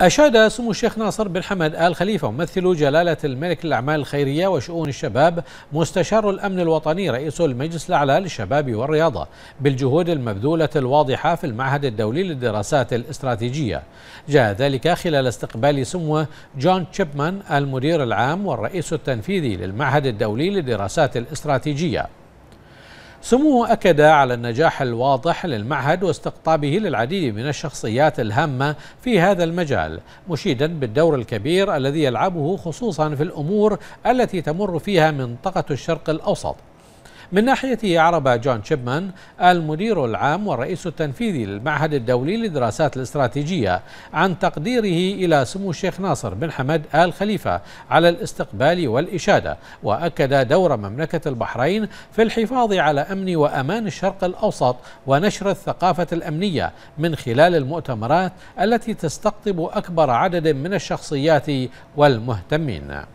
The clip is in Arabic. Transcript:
أشاد سمو الشيخ ناصر بن حمد آل خليفة ممثل جلالة الملك للأعمال الخيرية وشؤون الشباب مستشار الأمن الوطني رئيس المجلس الأعلى للشباب والرياضة بالجهود المبذولة الواضحة في المعهد الدولي للدراسات الاستراتيجية جاء ذلك خلال استقبال سمو جون تشيبمان المدير العام والرئيس التنفيذي للمعهد الدولي للدراسات الاستراتيجية سموه أكد على النجاح الواضح للمعهد واستقطابه للعديد من الشخصيات الهامة في هذا المجال مشيدا بالدور الكبير الذي يلعبه خصوصا في الأمور التي تمر فيها منطقة الشرق الأوسط من ناحيته عرب جون شيبمان المدير العام والرئيس التنفيذي للمعهد الدولي للدراسات الاستراتيجية عن تقديره إلى سمو الشيخ ناصر بن حمد آل خليفة على الاستقبال والإشادة وأكد دور مملكة البحرين في الحفاظ على أمن وأمان الشرق الأوسط ونشر الثقافة الأمنية من خلال المؤتمرات التي تستقطب أكبر عدد من الشخصيات والمهتمين